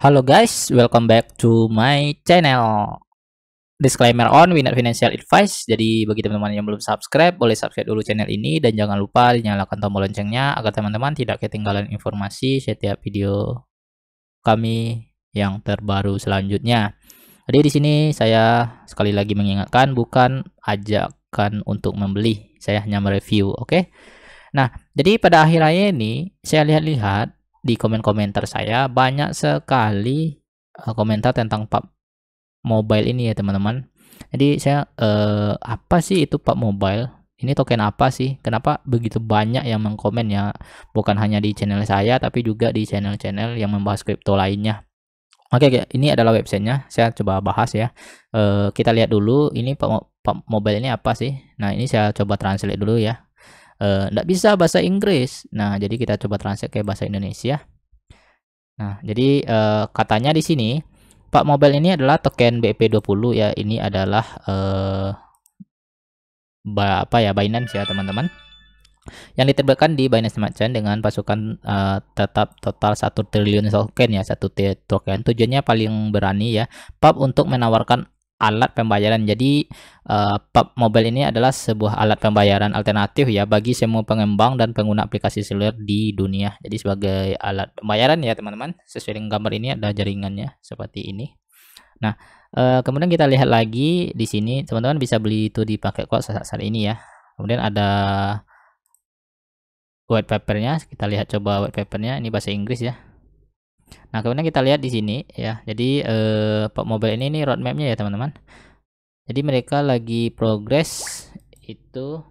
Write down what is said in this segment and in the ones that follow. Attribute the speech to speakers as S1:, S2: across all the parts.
S1: Halo guys, welcome back to my channel. Disclaimer on Winner Financial Advice. Jadi bagi teman-teman yang belum subscribe, boleh subscribe dulu channel ini dan jangan lupa nyalakan tombol loncengnya agar teman-teman tidak ketinggalan informasi setiap video kami yang terbaru selanjutnya. Jadi di sini saya sekali lagi mengingatkan bukan ajakan untuk membeli, saya hanya mereview, oke? Okay? Nah, jadi pada akhirnya ini saya lihat-lihat di komen-komentar saya banyak sekali uh, komentar tentang pub mobile ini ya teman-teman. Jadi saya uh, apa sih itu pub mobile? Ini token apa sih? Kenapa begitu banyak yang mengkomen ya? Bukan hanya di channel saya tapi juga di channel-channel yang membahas crypto lainnya. Oke, okay, ini adalah websitenya. Saya coba bahas ya. Uh, kita lihat dulu ini pub, pub mobile ini apa sih? Nah ini saya coba translate dulu ya Eh, nggak uh, bisa bahasa Inggris. Nah, jadi kita coba translate ke bahasa Indonesia. Nah, jadi uh, katanya di sini Pak Mobile ini adalah token bp 20 ya. Ini adalah uh, apa ya Binance ya, teman-teman. Yang diterbitkan di Binance Smart Chain dengan pasukan uh, tetap total satu triliun token ya, satu token. Tujuannya paling berani ya, Pak untuk menawarkan alat pembayaran. Jadi uh, Mobile ini adalah sebuah alat pembayaran alternatif ya bagi semua pengembang dan pengguna aplikasi seluler di dunia. Jadi sebagai alat pembayaran ya teman-teman. Sesuai dengan gambar ini ada jaringannya seperti ini. Nah, uh, kemudian kita lihat lagi di sini teman-teman bisa beli itu dipakai paket kuat saat ini ya. Kemudian ada white papernya kita lihat coba white papernya ini bahasa Inggris ya Nah, kemudian kita lihat di sini ya. Jadi eh, Pop Mobile ini nih roadmapnya ya teman-teman. Jadi mereka lagi progress itu.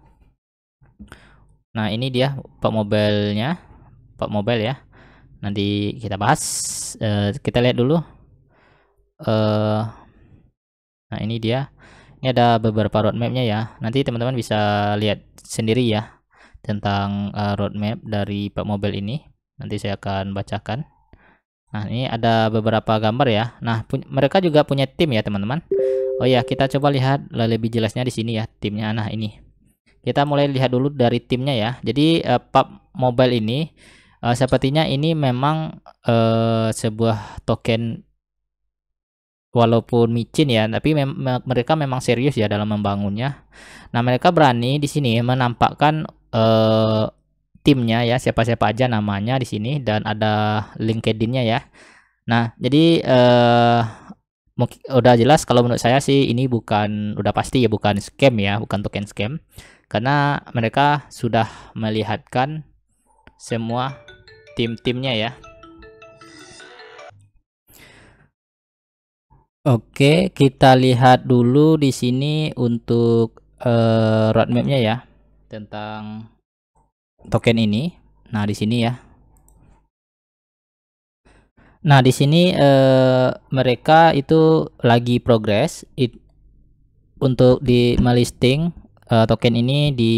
S1: Nah ini dia Pop Mobile-nya, Pop Mobile ya. Nanti kita bahas. Eh, kita lihat dulu. Eh, nah ini dia. Ini ada beberapa roadmapnya ya. Nanti teman-teman bisa lihat sendiri ya tentang uh, roadmap dari Pak Mobile ini. Nanti saya akan bacakan. Nah, ini ada beberapa gambar ya. Nah, mereka juga punya tim ya, teman-teman. Oh ya, kita coba lihat lebih jelasnya di sini ya, timnya. Nah, ini. Kita mulai lihat dulu dari timnya ya. Jadi, uh, PUB Mobile ini uh, sepertinya ini memang uh, sebuah token walaupun micin ya, tapi mem mereka memang serius ya dalam membangunnya. Nah, mereka berani di sini menampakkan uh, timnya ya siapa-siapa aja namanya di sini dan ada LinkedIn-nya ya. Nah, jadi eh mungkin udah jelas kalau menurut saya sih ini bukan udah pasti ya bukan scam ya, bukan token scam. Karena mereka sudah melihatkan semua tim-timnya ya. Oke, kita lihat dulu di sini untuk uh, roadmapnya ya tentang token ini. Nah, di sini ya. Nah, di sini eh, mereka itu lagi progres untuk di melisting eh, token ini di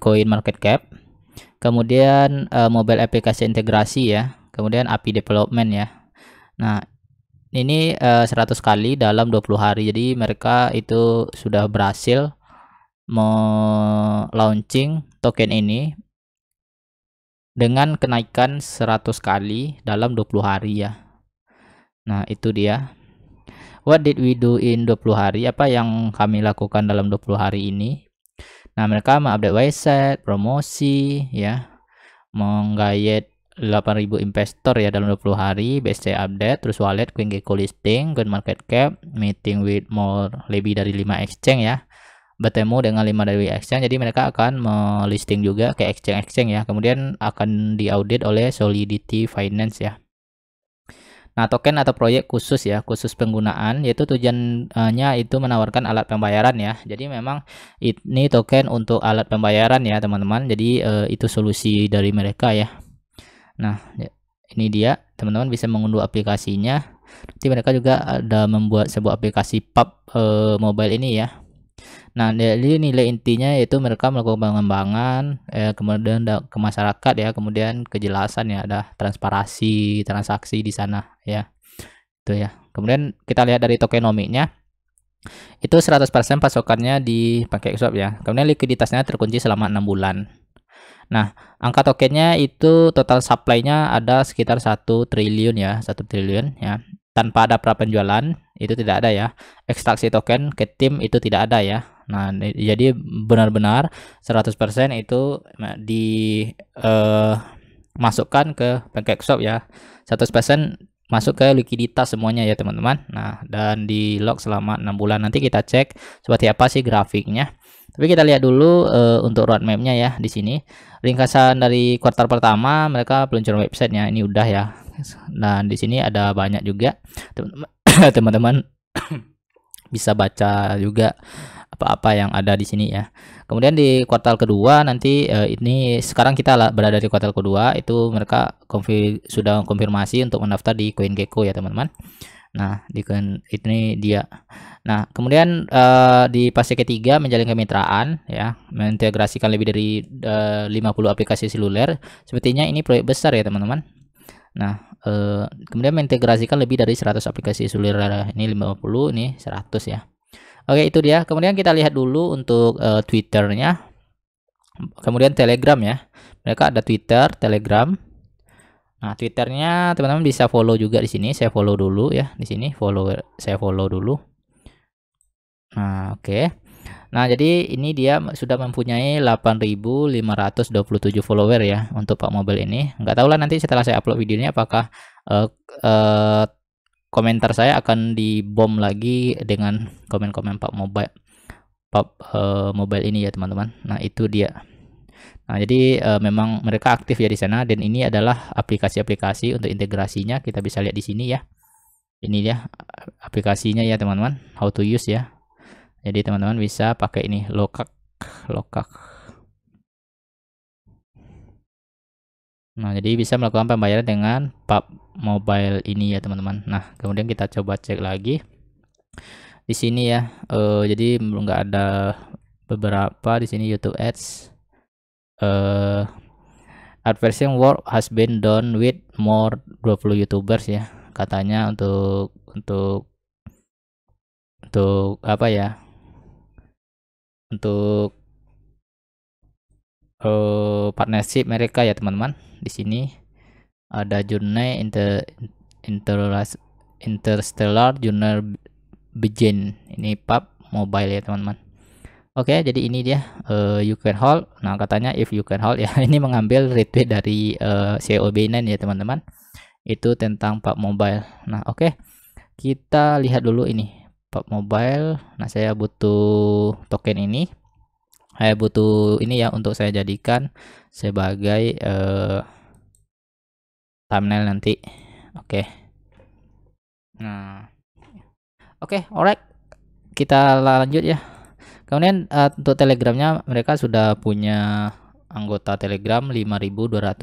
S1: Coin Market Cap. Kemudian eh, mobile aplikasi integrasi ya. Kemudian API development ya. Nah, ini eh, 100 kali dalam 20 hari. Jadi mereka itu sudah berhasil me launching token ini dengan kenaikan 100 kali dalam 20 hari ya. Nah, itu dia. What did we do in 20 hari? Apa yang kami lakukan dalam 20 hari ini? Nah, mereka mengupdate website, promosi ya, Menggayet 8000 investor ya dalam 20 hari, BSC update, terus wallet, Coin Gecko listing, good market cap, meeting with more lebih dari 5 exchange ya bertemu dengan 5 dari Exchange. Jadi mereka akan melisting juga ke exchange-exchange ya. Kemudian akan diaudit oleh Solidity Finance ya. Nah, token atau proyek khusus ya, khusus penggunaan yaitu tujuannya itu menawarkan alat pembayaran ya. Jadi memang ini token untuk alat pembayaran ya, teman-teman. Jadi eh, itu solusi dari mereka ya. Nah, ya, ini dia. Teman-teman bisa mengunduh aplikasinya. Nanti mereka juga ada membuat sebuah aplikasi pub eh, mobile ini ya. Nah, jadi nilai intinya yaitu mereka melakukan pengembangan, eh, kemudian ke masyarakat ya, kemudian kejelasan ya, ada transparansi transaksi di sana ya. Itu ya. Kemudian kita lihat dari tokenomiknya. Itu 100% pasokannya dipakai pakai ya. Kemudian likuiditasnya terkunci selama enam bulan. Nah, angka tokennya itu total supply-nya ada sekitar satu triliun ya, satu triliun ya. Tanpa ada pra penjualan, itu tidak ada ya. Ekstraksi token ke tim itu tidak ada ya Nah, jadi benar-benar 100% itu di uh, masukkan ke pancake swap ya. 100% masuk ke likuiditas semuanya ya teman-teman. Nah, dan di lock selama 6 bulan. Nanti kita cek seperti apa sih grafiknya. Tapi kita lihat dulu uh, untuk roadmapnya ya di sini. Ringkasan dari kuartal pertama mereka peluncuran websitenya ini udah ya. Dan di sini ada banyak juga teman-teman bisa baca juga apa-apa yang ada di sini ya. Kemudian di kuartal kedua nanti uh, ini sekarang kita berada di kuartal kedua itu mereka konfir, sudah konfirmasi untuk mendaftar di CoinGecko ya teman-teman. Nah, di ini dia. Nah, kemudian uh, di fase ketiga menjalin kemitraan ya, mengintegrasikan lebih dari eh, uh, 50 aplikasi seluler. Sepertinya ini proyek besar ya, teman-teman. Nah, uh, kemudian mengintegrasikan lebih dari 100 aplikasi seluler. Ini 50, ini 100 ya. Oke, itu dia. Kemudian kita lihat dulu untuk uh, Twitternya. Kemudian Telegram ya. Mereka ada Twitter, Telegram. Nah, Twitternya teman-teman bisa follow juga di sini. Saya follow dulu ya di sini. Follow saya follow dulu. Nah, oke. Okay. Nah, jadi ini dia sudah mempunyai 8.527 follower ya untuk Pak Mobil ini. Enggak tahu lah nanti setelah saya upload videonya apakah uh, uh, komentar saya akan dibom lagi dengan komen-komen Pak Mobile Pak uh, Mobile ini ya teman-teman. Nah, itu dia. Nah, jadi uh, memang mereka aktif ya di sana dan ini adalah aplikasi-aplikasi untuk integrasinya kita bisa lihat di sini ya. Ini ya aplikasinya ya teman-teman, how to use ya. Jadi teman-teman bisa pakai ini Lokak Lokak Nah, jadi bisa melakukan pembayaran dengan pub mobile ini ya, teman-teman. Nah, kemudian kita coba cek lagi. Di sini ya, eh, jadi nggak ada beberapa di sini YouTube Ads. Eh, advertising work has been done with more 20 YouTubers ya. Katanya untuk untuk untuk apa ya? Untuk uh, partnership mereka ya teman-teman di sini ada Journey Inter Inter Interstellar Journal Beijing ini pub mobile ya teman-teman Oke okay, jadi ini dia uh, you can hold nah katanya if you can hold ya ini mengambil retweet dari uh, eh, CEO Binance ya teman-teman itu tentang pub mobile nah oke okay. kita lihat dulu ini pub mobile nah saya butuh token ini saya butuh ini ya untuk saya jadikan sebagai uh, thumbnail nanti oke okay. nah oke okay, alright kita lanjut ya kemudian uh, untuk telegramnya mereka sudah punya anggota telegram 5281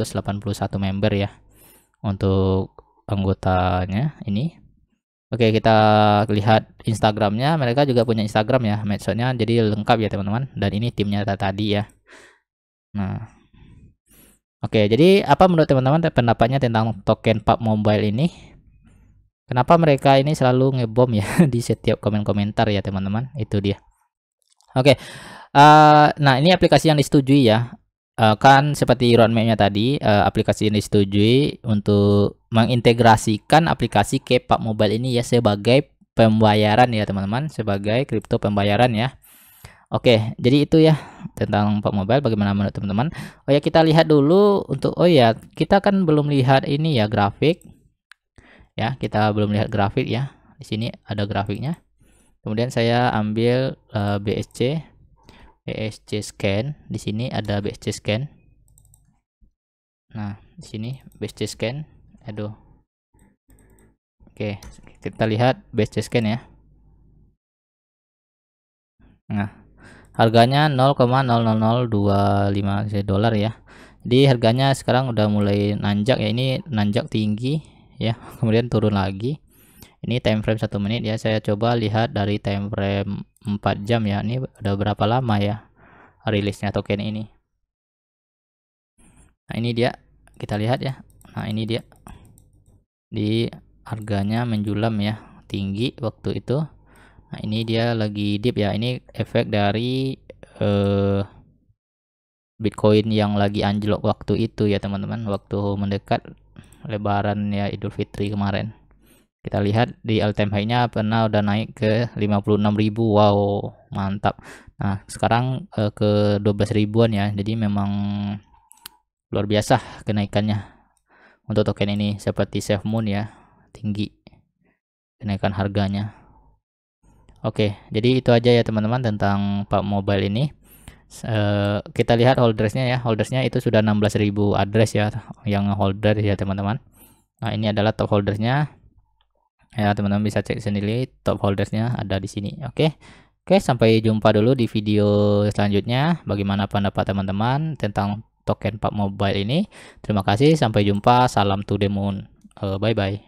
S1: member ya untuk anggotanya ini Oke, kita lihat Instagramnya. Mereka juga punya Instagram ya, medsosnya, Jadi lengkap ya, teman-teman. Dan ini timnya tadi ya. Nah. Oke, jadi apa menurut teman-teman pendapatnya tentang token PUB Mobile ini? Kenapa mereka ini selalu ngebom ya di setiap komen-komentar ya, teman-teman? Itu dia. Oke. Uh, nah, ini aplikasi yang disetujui ya. Uh, kan seperti roadmapnya tadi, uh, aplikasi ini disetujui untuk mengintegrasikan aplikasi Kepak Mobile ini ya sebagai pembayaran ya teman-teman, sebagai kripto pembayaran ya. Oke, jadi itu ya tentang Pak Mobile bagaimana menurut teman-teman. Oh ya kita lihat dulu untuk oh ya kita kan belum lihat ini ya grafik. Ya, kita belum lihat grafik ya. Di sini ada grafiknya. Kemudian saya ambil uh, eh, BSC BSC scan. Di sini ada BSC scan. Nah, di sini BSC scan aduh oke kita lihat BC scan ya nah harganya 0,00025 dolar ya Di harganya sekarang udah mulai nanjak ya ini nanjak tinggi ya kemudian turun lagi ini time frame satu menit ya saya coba lihat dari time frame 4 jam ya ini udah berapa lama ya rilisnya token ini nah ini dia kita lihat ya nah ini dia di harganya menjulam ya tinggi waktu itu nah ini dia lagi dip ya ini efek dari eh, Bitcoin yang lagi anjlok waktu itu ya teman-teman waktu mendekat lebaran ya Idul Fitri kemarin kita lihat di all time high nya pernah udah naik ke 56.000 wow mantap nah sekarang eh, ke 12 ribuan ya jadi memang luar biasa kenaikannya untuk token ini seperti Safe Moon ya tinggi kenaikan harganya oke jadi itu aja ya teman-teman tentang Pak Mobile ini Uh, kita lihat holdersnya ya holdersnya itu sudah 16.000 address ya yang holder ya teman-teman nah ini adalah top holdersnya ya teman-teman bisa cek sendiri top holdersnya ada di sini oke oke sampai jumpa dulu di video selanjutnya bagaimana pendapat teman-teman tentang token Pub Mobile ini. Terima kasih, sampai jumpa. Salam to the moon. Eh, bye-bye.